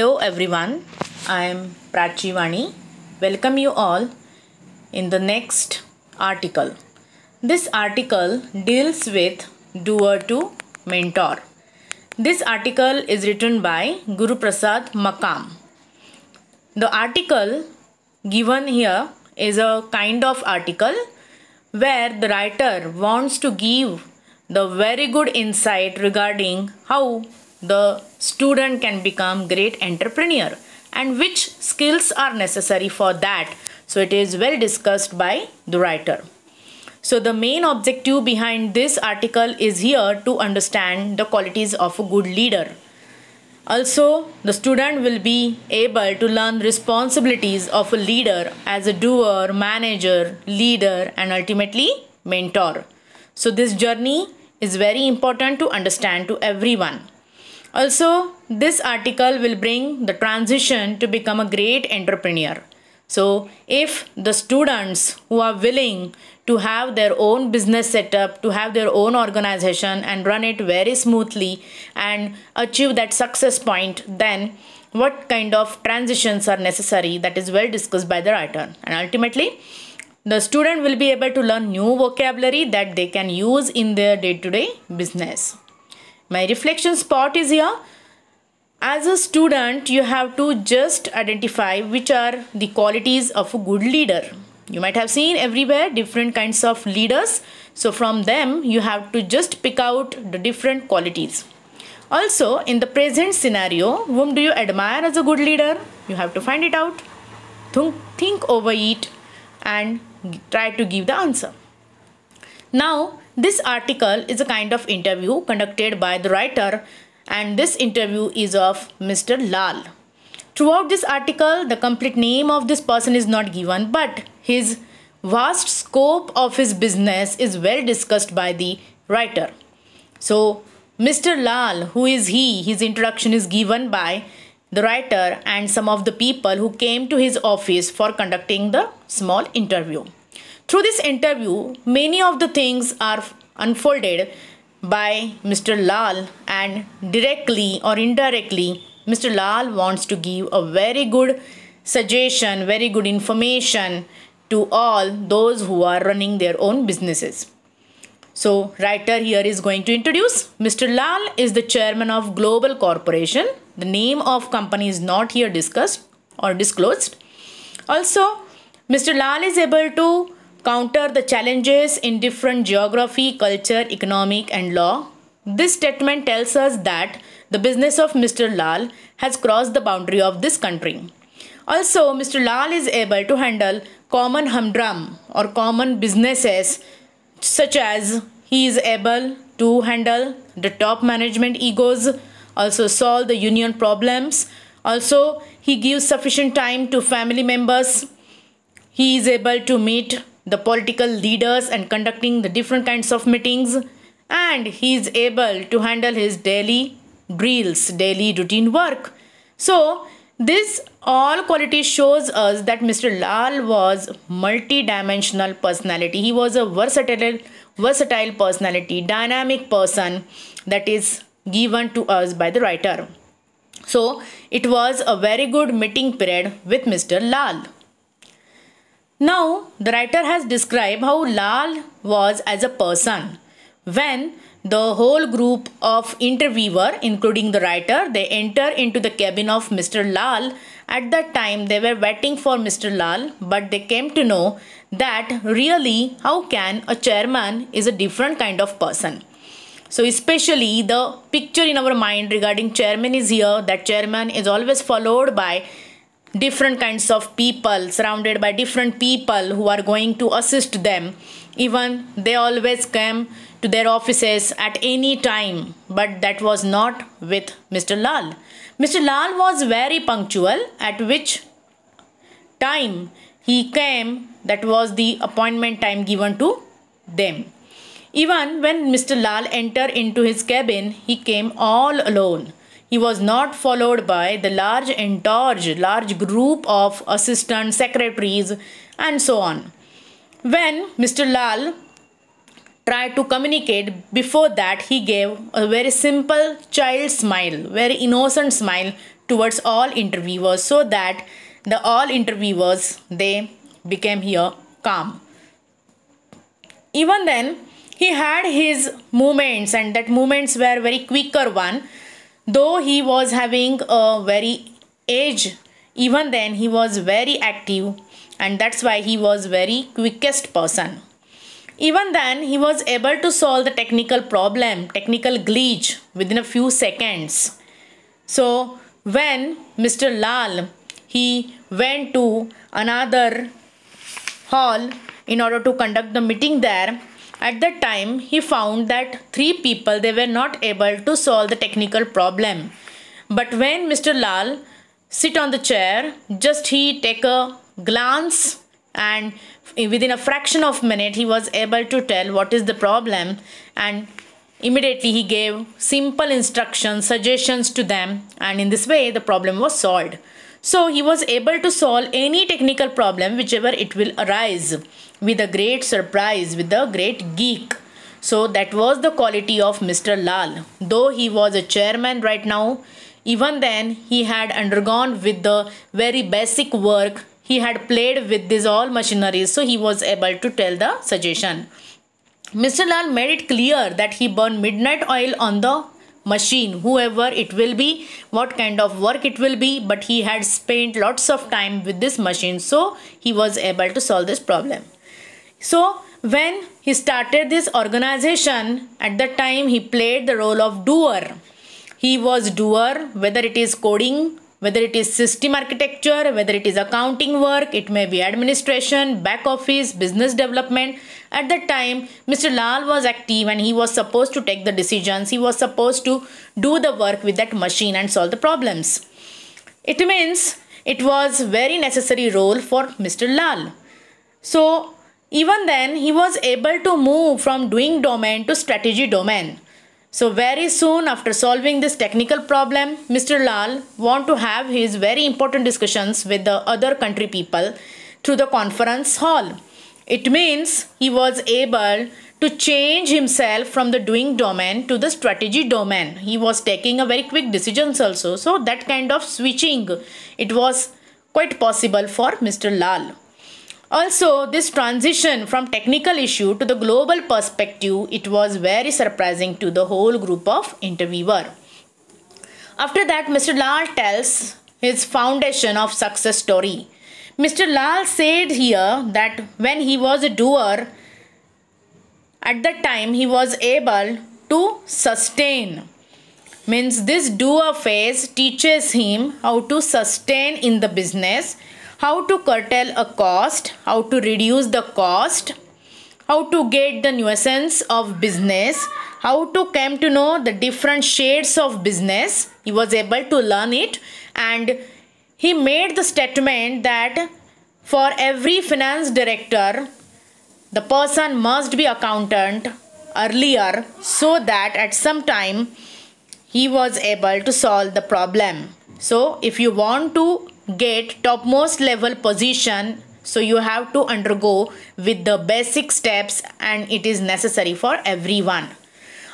Hello everyone, I am Prachivani. Welcome you all in the next article. This article deals with doer to mentor. This article is written by Guru Prasad Makam. The article given here is a kind of article where the writer wants to give the very good insight regarding how the student can become great entrepreneur and which skills are necessary for that so it is well discussed by the writer so the main objective behind this article is here to understand the qualities of a good leader also the student will be able to learn responsibilities of a leader as a doer manager leader and ultimately mentor so this journey is very important to understand to everyone also, this article will bring the transition to become a great entrepreneur. So, if the students who are willing to have their own business setup, to have their own organization and run it very smoothly and achieve that success point, then what kind of transitions are necessary that is well discussed by the writer. And ultimately, the student will be able to learn new vocabulary that they can use in their day to day business my reflection spot is here as a student you have to just identify which are the qualities of a good leader you might have seen everywhere different kinds of leaders so from them you have to just pick out the different qualities also in the present scenario whom do you admire as a good leader you have to find it out think, think over it and try to give the answer now, this article is a kind of interview conducted by the writer and this interview is of Mr. Lal. Throughout this article, the complete name of this person is not given, but his vast scope of his business is well discussed by the writer. So, Mr. Lal, who is he? His introduction is given by the writer and some of the people who came to his office for conducting the small interview. Through this interview, many of the things are unfolded by Mr. Lal and directly or indirectly, Mr. Lal wants to give a very good suggestion, very good information to all those who are running their own businesses. So, writer here is going to introduce Mr. Lal is the chairman of Global Corporation. The name of company is not here discussed or disclosed. Also, Mr. Lal is able to counter the challenges in different geography, culture, economic, and law. This statement tells us that the business of Mr. Lal has crossed the boundary of this country. Also, Mr. Lal is able to handle common humdrum or common businesses, such as he is able to handle the top management egos, also solve the union problems. Also, he gives sufficient time to family members. He is able to meet the political leaders and conducting the different kinds of meetings and he is able to handle his daily drills daily routine work so this all quality shows us that mr lal was multi-dimensional personality he was a versatile versatile personality dynamic person that is given to us by the writer so it was a very good meeting period with mr lal now, the writer has described how Lal was as a person. When the whole group of interviewer, including the writer, they enter into the cabin of Mr. Lal. At that time, they were waiting for Mr. Lal, but they came to know that really, how can a chairman is a different kind of person. So especially the picture in our mind regarding chairman is here that chairman is always followed by different kinds of people surrounded by different people who are going to assist them even they always came to their offices at any time but that was not with mr lal mr lal was very punctual at which time he came that was the appointment time given to them even when mr lal entered into his cabin he came all alone he was not followed by the large entourage, large group of assistant secretaries, and so on. When Mr. Lal tried to communicate, before that he gave a very simple child smile, very innocent smile towards all interviewers, so that the all interviewers they became here calm. Even then, he had his movements, and that movements were very quicker one Though he was having a very age, even then he was very active and that's why he was very quickest person. Even then he was able to solve the technical problem, technical glitch within a few seconds. So when Mr. Lal he went to another hall in order to conduct the meeting there at that time, he found that three people they were not able to solve the technical problem. But when Mr. Lal sit on the chair, just he take a glance and within a fraction of minute he was able to tell what is the problem and immediately he gave simple instructions suggestions to them and in this way the problem was solved so he was able to solve any technical problem whichever it will arise with a great surprise, with a great geek. So that was the quality of Mr. Lal. Though he was a chairman right now, even then he had undergone with the very basic work. He had played with these all machineries, so he was able to tell the suggestion. Mr. Lal made it clear that he burned midnight oil on the machine whoever it will be what kind of work it will be but he had spent lots of time with this machine so he was able to solve this problem so when he started this organization at that time he played the role of doer he was doer whether it is coding whether it is system architecture, whether it is accounting work, it may be administration, back office, business development. At that time, Mr. Lal was active and he was supposed to take the decisions, he was supposed to do the work with that machine and solve the problems. It means it was very necessary role for Mr. Lal. So even then he was able to move from doing domain to strategy domain so very soon after solving this technical problem, Mr. Lal want to have his very important discussions with the other country people through the conference hall. It means he was able to change himself from the doing domain to the strategy domain. He was taking a very quick decisions also. So that kind of switching, it was quite possible for Mr. Lal. Also, this transition from technical issue to the global perspective, it was very surprising to the whole group of interviewer. After that, Mr. Lal tells his foundation of success story. Mr. Lal said here that when he was a doer, at that time he was able to sustain. Means this doer phase teaches him how to sustain in the business how to curtail a cost, how to reduce the cost, how to get the nuisance of business, how to come to know the different shades of business. He was able to learn it and he made the statement that for every finance director, the person must be accountant earlier so that at some time he was able to solve the problem. So if you want to get topmost level position so you have to undergo with the basic steps and it is necessary for everyone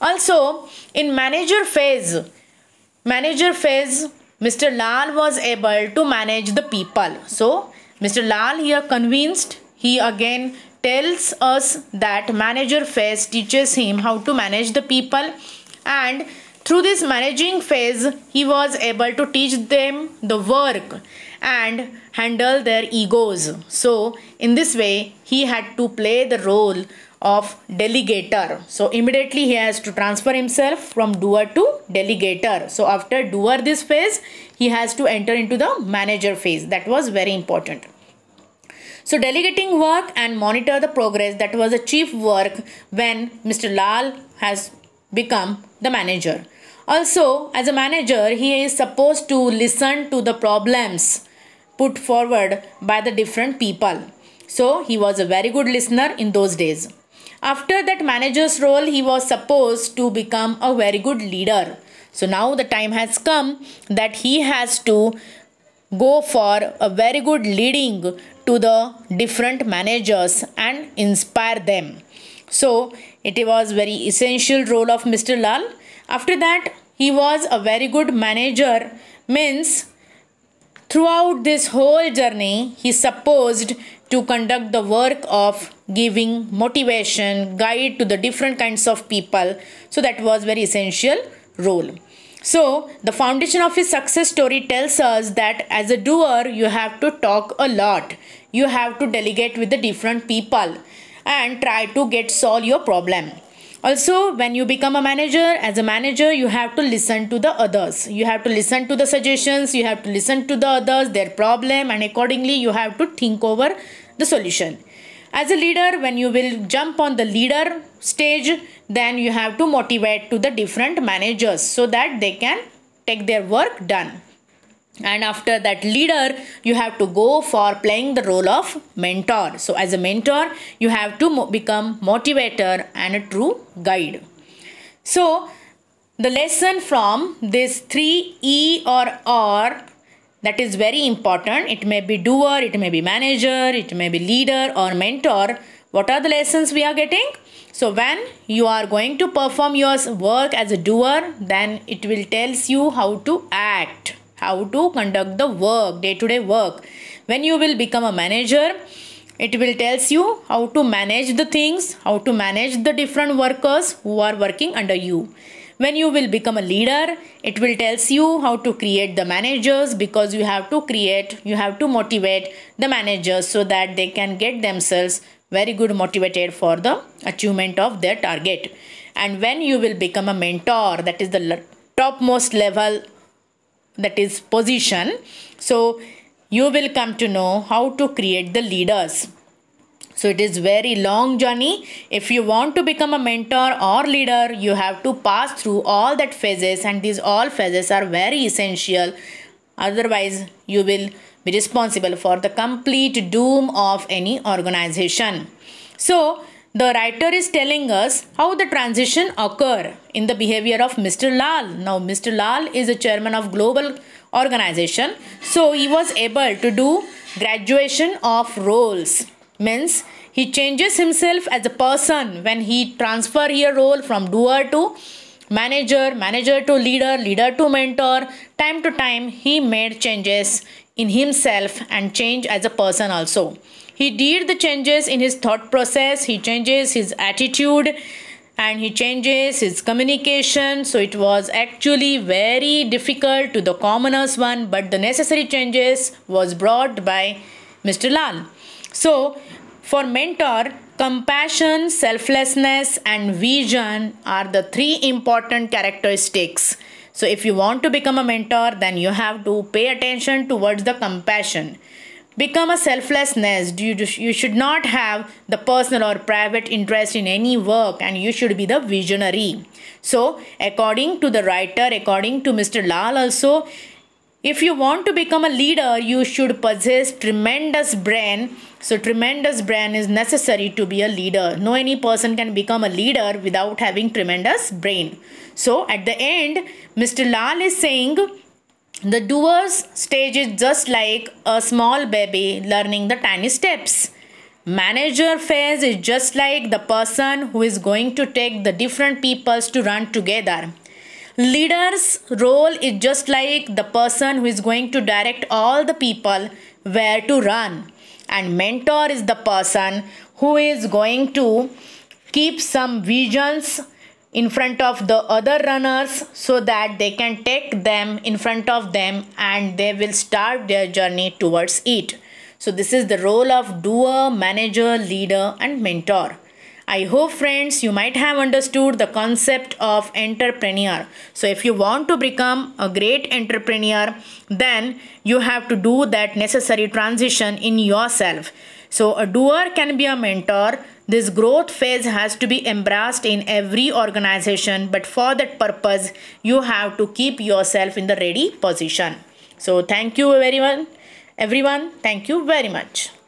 also in manager phase manager phase mr lal was able to manage the people so mr lal here convinced he again tells us that manager phase teaches him how to manage the people and through this managing phase he was able to teach them the work and handle their egos. So, in this way, he had to play the role of delegator. So, immediately he has to transfer himself from doer to delegator. So, after doer this phase, he has to enter into the manager phase. That was very important. So delegating work and monitor the progress that was a chief work when Mr. Lal has become the manager. Also, as a manager, he is supposed to listen to the problems put forward by the different people. So he was a very good listener in those days. After that manager's role, he was supposed to become a very good leader. So now the time has come that he has to go for a very good leading to the different managers and inspire them. So it was very essential role of Mr. Lal. After that, he was a very good manager means Throughout this whole journey, he supposed to conduct the work of giving motivation, guide to the different kinds of people. So that was very essential role. So the foundation of his success story tells us that as a doer, you have to talk a lot. You have to delegate with the different people and try to get solve your problem also when you become a manager as a manager you have to listen to the others you have to listen to the suggestions you have to listen to the others their problem and accordingly you have to think over the solution as a leader when you will jump on the leader stage then you have to motivate to the different managers so that they can take their work done and after that leader you have to go for playing the role of mentor so as a mentor you have to mo become motivator and a true guide so the lesson from this 3 e or r that is very important it may be doer it may be manager it may be leader or mentor what are the lessons we are getting so when you are going to perform your work as a doer then it will tells you how to act how to conduct the work day to day work when you will become a manager it will tells you how to manage the things how to manage the different workers who are working under you when you will become a leader it will tells you how to create the managers because you have to create you have to motivate the managers so that they can get themselves very good motivated for the achievement of their target and when you will become a mentor that is the topmost level that is position so you will come to know how to create the leaders so it is very long journey if you want to become a mentor or leader you have to pass through all that phases and these all phases are very essential otherwise you will be responsible for the complete doom of any organization so the writer is telling us how the transition occur in the behavior of Mr. Lal. Now, Mr. Lal is a chairman of global organization. So, he was able to do graduation of roles. Means, he changes himself as a person when he transfer a role from doer to manager, manager to leader, leader to mentor. Time to time, he made changes in himself and change as a person also he did the changes in his thought process he changes his attitude and he changes his communication so it was actually very difficult to the commoners one but the necessary changes was brought by mr lal so for mentor compassion selflessness and vision are the three important characteristics so if you want to become a mentor then you have to pay attention towards the compassion become a selflessness you, should not have the personal or private interest in any work and you should be the visionary so according to the writer according to mr lal also if you want to become a leader you should possess tremendous brain so tremendous brain is necessary to be a leader no any person can become a leader without having tremendous brain so at the end mr lal is saying the doer's stage is just like a small baby learning the tiny steps. Manager phase is just like the person who is going to take the different peoples to run together. Leader's role is just like the person who is going to direct all the people where to run. And mentor is the person who is going to keep some visions in front of the other runners so that they can take them in front of them and they will start their journey towards it. So this is the role of doer, manager, leader and mentor. I hope friends you might have understood the concept of entrepreneur. So if you want to become a great entrepreneur then you have to do that necessary transition in yourself. So a doer can be a mentor. This growth phase has to be embraced in every organization, but for that purpose, you have to keep yourself in the ready position. So thank you everyone. Everyone, thank you very much.